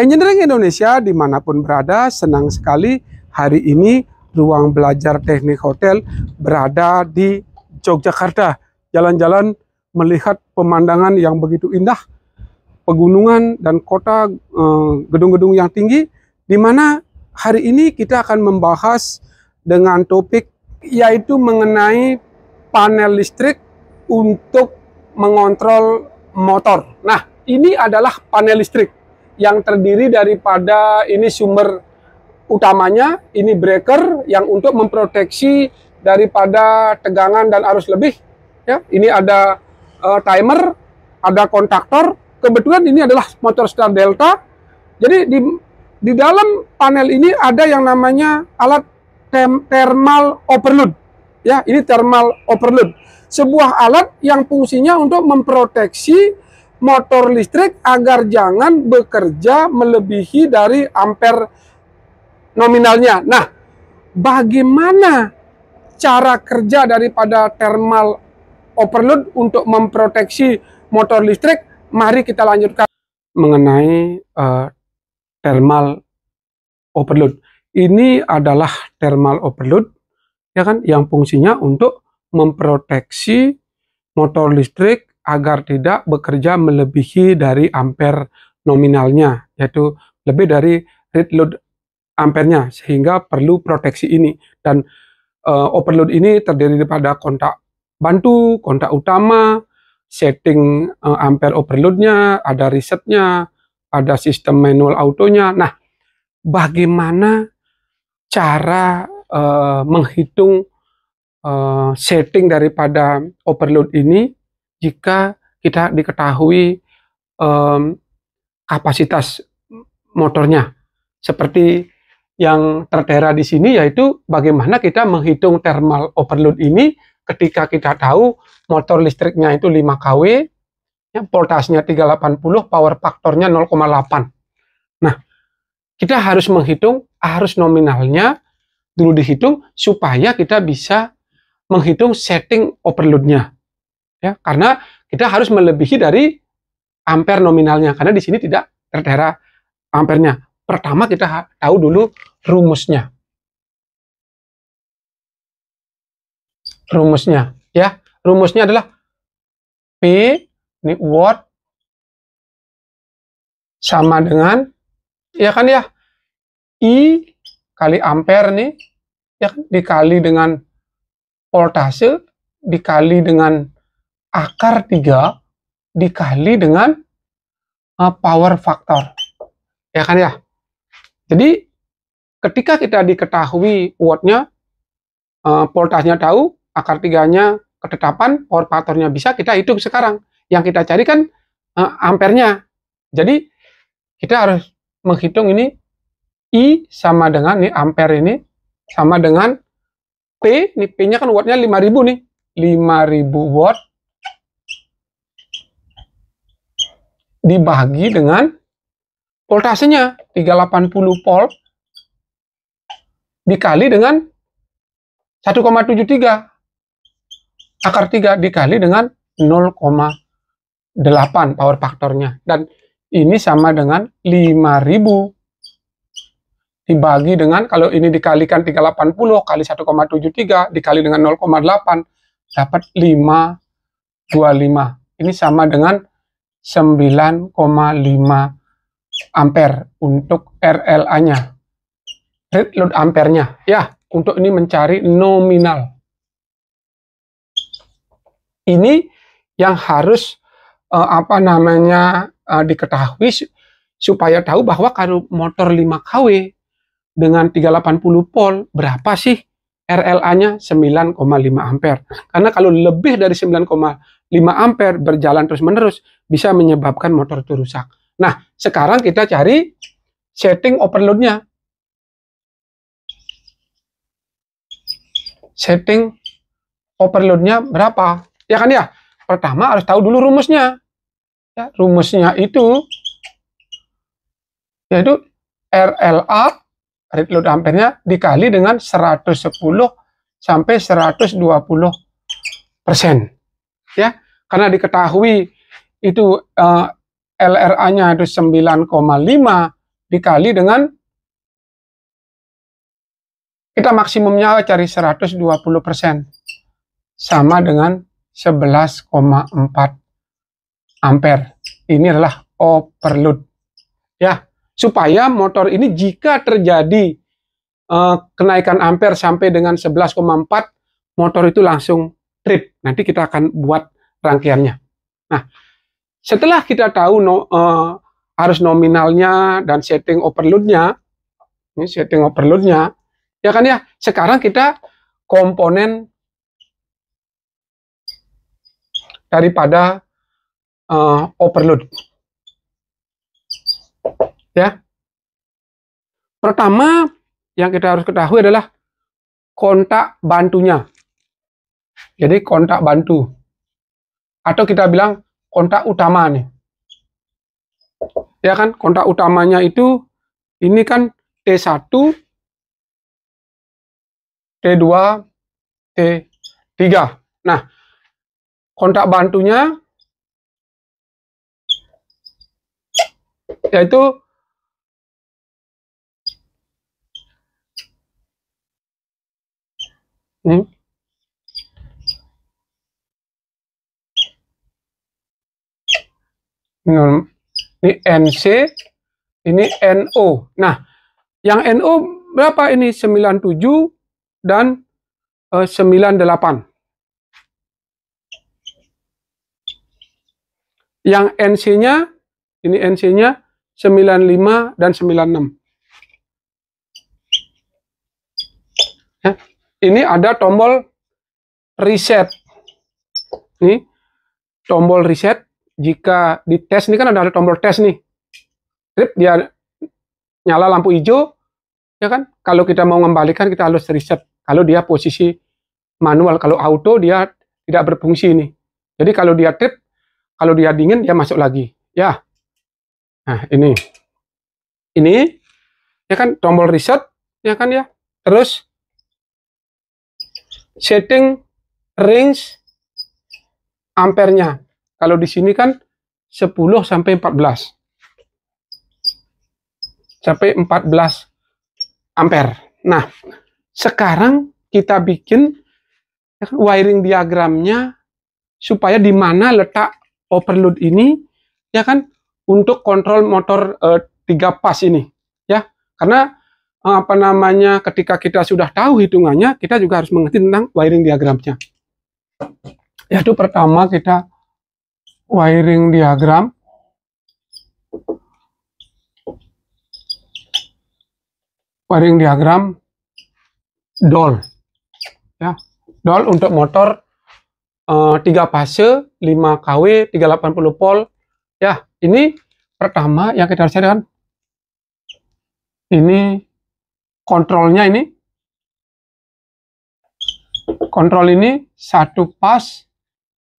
Engineering Indonesia dimanapun berada senang sekali hari ini ruang belajar teknik hotel berada di Yogyakarta. Jalan-jalan melihat pemandangan yang begitu indah, pegunungan dan kota eh, gedung-gedung yang tinggi, di mana hari ini kita akan membahas dengan topik yaitu mengenai panel listrik untuk mengontrol motor. Nah, ini adalah panel listrik yang terdiri daripada ini sumber utamanya, ini breaker yang untuk memproteksi daripada tegangan dan arus lebih. Ya, ini ada uh, timer, ada kontaktor. Kebetulan ini adalah motor Star Delta. Jadi di di dalam panel ini ada yang namanya alat thermal overload. Ya, ini thermal overload. Sebuah alat yang fungsinya untuk memproteksi motor listrik agar jangan bekerja melebihi dari ampere nominalnya. Nah, bagaimana cara kerja daripada thermal overload untuk memproteksi motor listrik? Mari kita lanjutkan mengenai uh, thermal overload. Ini adalah thermal overload ya kan yang fungsinya untuk memproteksi motor listrik agar tidak bekerja melebihi dari ampere nominalnya, yaitu lebih dari read load ampernya, sehingga perlu proteksi ini. Dan uh, overload ini terdiri daripada kontak bantu, kontak utama, setting uh, eh, ampere overloadnya, ada risetnya, ada sistem manual autonya. Nah, bagaimana cara uh, menghitung uh, setting daripada overload ini jika kita diketahui um, kapasitas motornya. Seperti yang tertera di sini yaitu bagaimana kita menghitung thermal overload ini ketika kita tahu motor listriknya itu 5 kW, ya, voltasnya 380, power faktornya 0,8. Nah, kita harus menghitung arus nominalnya dulu dihitung supaya kita bisa menghitung setting overloadnya ya karena kita harus melebihi dari ampere nominalnya karena di sini tidak tertera ampernya. Pertama kita tahu dulu rumusnya. Rumusnya ya. Rumusnya adalah P ini watt sama dengan ya kan ya I kali ampere nih ya kan? dikali dengan voltase dikali dengan akar 3 dikali dengan eh, power factor. Ya kan ya? Jadi ketika kita diketahui wattnya, eh, voltasnya tahu, akar tiganya ketetapan, power factornya bisa, kita hitung sekarang. Yang kita cari kan eh, ampernya. Jadi kita harus menghitung ini I sama dengan nih ampere ini sama dengan P, ini P-nya kan wattnya 5000 nih. 5000 watt dibagi dengan voltasenya 380 volt dikali dengan 1,73 akar 3 dikali dengan 0,8 power faktornya dan ini sama dengan 5000 dibagi dengan kalau ini dikalikan 380 kali 1,73 dikali dengan 0,8 dapat 525 ini sama dengan 9,5 ampere untuk RLA-nya. Red load ampernya. Ya, untuk ini mencari nominal. Ini yang harus uh, apa namanya uh, diketahui supaya tahu bahwa kalau motor 5 kW dengan 380 volt berapa sih RLA-nya 9,5 ampere. Karena kalau lebih dari koma 5 ampere berjalan terus-menerus bisa menyebabkan motor itu rusak. Nah, sekarang kita cari setting overloadnya. Setting overloadnya berapa? Ya kan ya? Pertama harus tahu dulu rumusnya. Ya, rumusnya itu yaitu RLA rate load ampernya dikali dengan 110 sampai 120 persen ya karena diketahui itu uh, eh, LRA-nya itu 9,5 dikali dengan kita maksimumnya cari 120% sama dengan 11,4 ampere. Ini adalah overload. Ya, supaya motor ini jika terjadi uh, kenaikan ampere sampai dengan 11,4 motor itu langsung trip. Nanti kita akan buat rangkaiannya. Nah, setelah kita tahu no, uh, eh, arus nominalnya dan setting overloadnya, ini setting overloadnya, ya kan ya. Sekarang kita komponen daripada uh, overload, ya. Pertama yang kita harus ketahui adalah kontak bantunya. Jadi kontak bantu. Atau kita bilang kontak utama nih. Ya kan, kontak utamanya itu ini kan T1, T2, T3. Nah, kontak bantunya yaitu hmm, Hmm. Ini NC, ini NO. Nah, yang NO berapa ini? 97 dan eh, 98. Yang NC-nya, ini NC-nya 95 dan 96. Ya, ini ada tombol reset. Ini tombol reset jika di tes ini kan ada, ada tombol tes nih. Trip dia nyala lampu hijau, ya kan? Kalau kita mau mengembalikan kita harus reset. Kalau dia posisi manual, kalau auto dia tidak berfungsi ini. Jadi kalau dia trip, kalau dia dingin dia masuk lagi. Ya. Nah, ini. Ini ya kan tombol reset, ya kan ya. Terus setting range ampernya. Kalau di sini kan 10 sampai 14. Sampai 14 ampere. Nah, sekarang kita bikin wiring diagramnya supaya di mana letak overload ini ya kan untuk kontrol motor eh, tiga 3 pas ini ya. Karena eh, apa namanya ketika kita sudah tahu hitungannya kita juga harus mengerti tentang wiring diagramnya Ya, itu pertama kita wiring diagram wiring diagram doll ya doll untuk motor eh, tiga e, fase 5 kW 380 volt ya ini pertama yang kita harus kan ini kontrolnya ini kontrol ini satu pas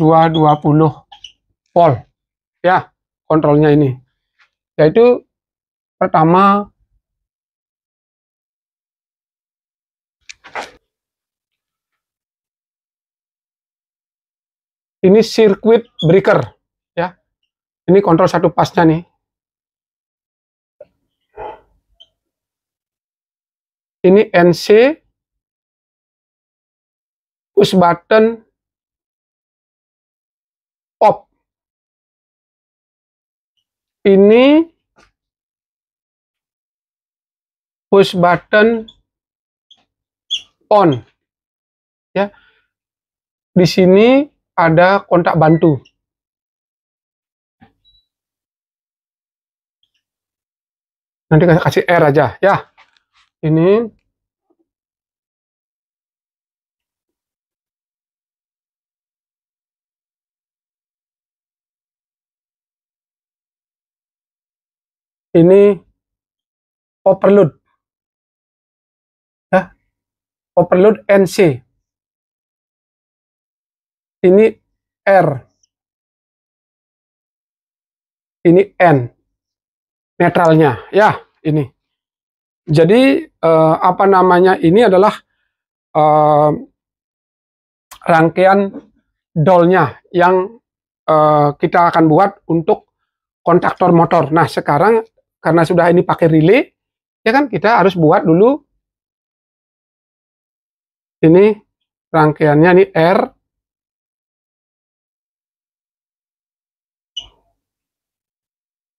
220 Vol, ya kontrolnya ini yaitu pertama ini sirkuit breaker ya ini kontrol satu pasnya nih ini NC push button ini push button on ya di sini ada kontak bantu nanti kasih R aja ya ini ini overload ya overload NC ini R ini N netralnya ya ini jadi eh, apa namanya ini adalah eh, rangkaian dolnya yang eh, kita akan buat untuk kontaktor motor nah sekarang karena sudah ini pakai relay, ya kan kita harus buat dulu ini rangkaiannya ini R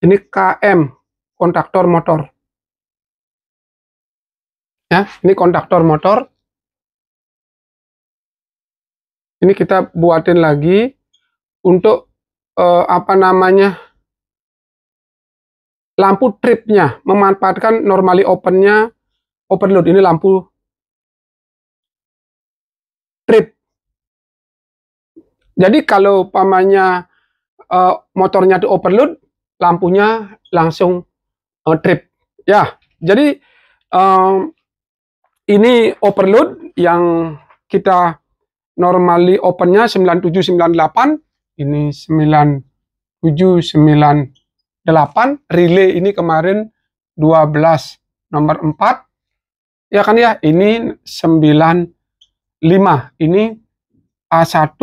ini KM kontaktor motor ya ini kontaktor motor ini kita buatin lagi untuk eh, apa namanya lampu tripnya memanfaatkan normally opennya open load ini lampu trip jadi kalau pamannya uh, eh, motornya itu load lampunya langsung uh, eh, trip ya jadi um, ini overload yang kita normally opennya 9798 ini 9798 8 relay ini kemarin 12 nomor 4 ya kan ya ini 9 5 ini A1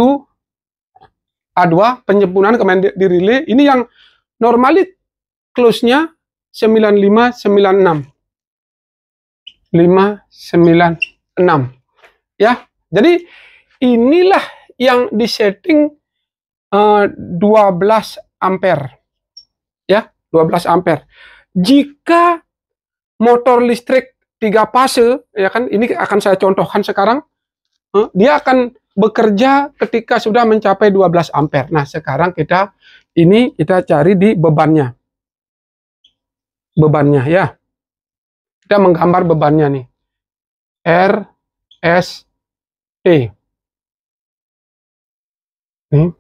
A2 penyempurnaan kemarin di di relay ini yang normally close-nya 95 96 6. ya jadi inilah yang disetting uh, eh, 12 ampere 12 ampere. Jika motor listrik tiga fase ya kan ini akan saya contohkan sekarang dia akan bekerja ketika sudah mencapai 12 ampere. Nah, sekarang kita ini kita cari di bebannya. Bebannya ya. Kita menggambar bebannya nih. R S T. Nih. Hmm?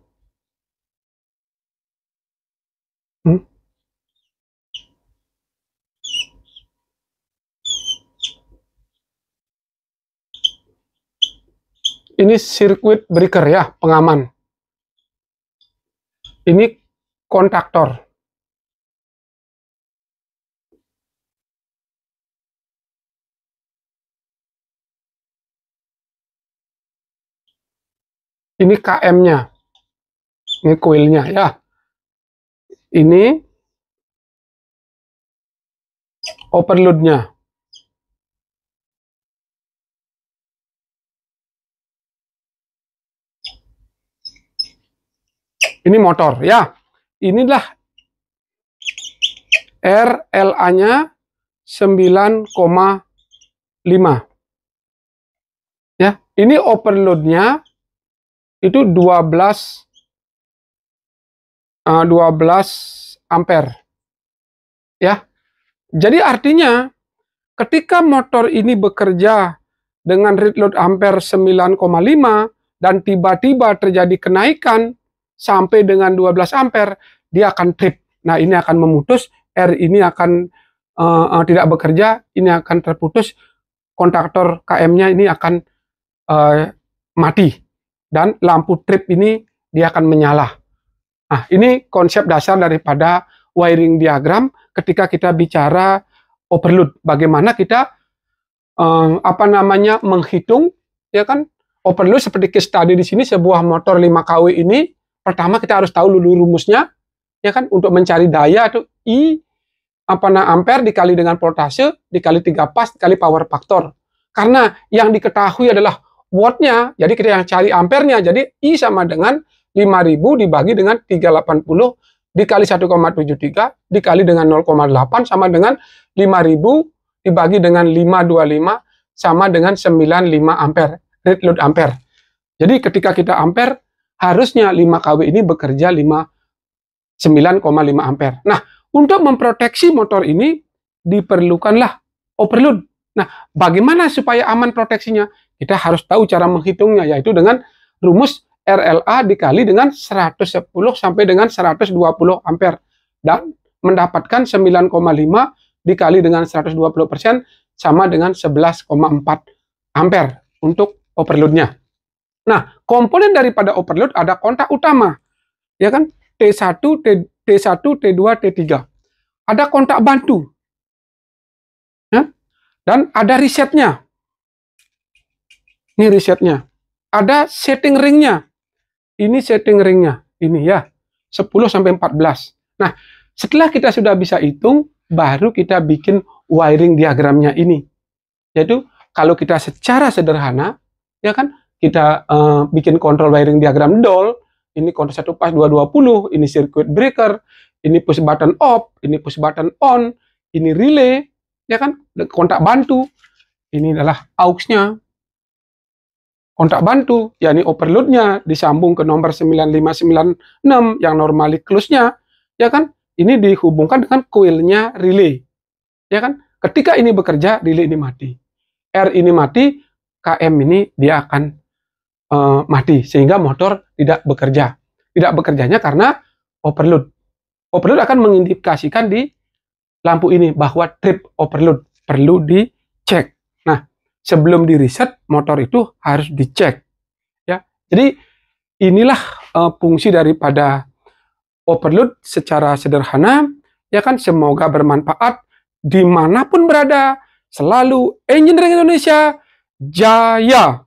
Ini sirkuit breaker ya, pengaman. Ini kontaktor. Ini KM-nya. Ini coil-nya ya. Ini overload-nya. Ini motor ya. Inilah RLA-nya 9,5. Ya, ini overload-nya itu 12 uh, 12 ampere. Ya. Jadi artinya ketika motor ini bekerja dengan read load ampere 9,5 dan tiba-tiba terjadi kenaikan sampai dengan 12 ampere dia akan trip. Nah, ini akan memutus R ini akan uh, uh, tidak bekerja, ini akan terputus kontaktor KM-nya ini akan uh, mati dan lampu trip ini dia akan menyala. Nah, ini konsep dasar daripada wiring diagram ketika kita bicara overload. Bagaimana kita um, apa namanya menghitung ya kan overload seperti case tadi di sini sebuah motor 5 kW ini pertama kita harus tahu dulu rumusnya ya kan untuk mencari daya itu I apa nah ampere dikali dengan voltase dikali tiga pas dikali power factor karena yang diketahui adalah wattnya jadi kita yang cari ampernya jadi I sama dengan 5000 dibagi dengan 380 dikali 1,73 dikali dengan 0,8 sama dengan 5000 dibagi dengan 525 sama dengan 95 ampere load ampere jadi ketika kita ampere harusnya 5 kW ini bekerja 5 9,5 ampere. Nah, untuk memproteksi motor ini diperlukanlah overload. Nah, bagaimana supaya aman proteksinya? Kita harus tahu cara menghitungnya yaitu dengan rumus RLA dikali dengan 110 sampai dengan 120 ampere dan mendapatkan 9,5 dikali dengan 120 persen sama dengan 11,4 ampere untuk overloadnya. Nah, komponen daripada overload ada kontak utama. Ya kan? T1, T, T1, T2, T3. Ada kontak bantu. Ya? Dan ada risetnya. Ini risetnya. Ada setting ringnya. Ini setting ringnya. Ini ya. 10 sampai 14. Nah, setelah kita sudah bisa hitung, baru kita bikin wiring diagramnya ini. Yaitu kalau kita secara sederhana, ya kan, kita uh, bikin kontrol wiring diagram DOL, ini kontrol satu pas 220, ini circuit breaker, ini push button off, ini push button on, ini relay, ya kan, kontak bantu, ini adalah aux-nya, kontak bantu, ya ini overload-nya, disambung ke nomor 9596 yang normally close-nya, ya kan, ini dihubungkan dengan coil-nya relay, ya kan, ketika ini bekerja, relay ini mati, R ini mati, KM ini dia akan e, mati sehingga motor tidak bekerja. Tidak bekerjanya karena overload. Overload akan mengindikasikan di lampu ini bahwa trip overload perlu dicek. Nah, sebelum di reset motor itu harus dicek. Ya. Jadi inilah e, fungsi daripada overload secara sederhana ya kan semoga bermanfaat dimanapun berada selalu engineering Indonesia jaya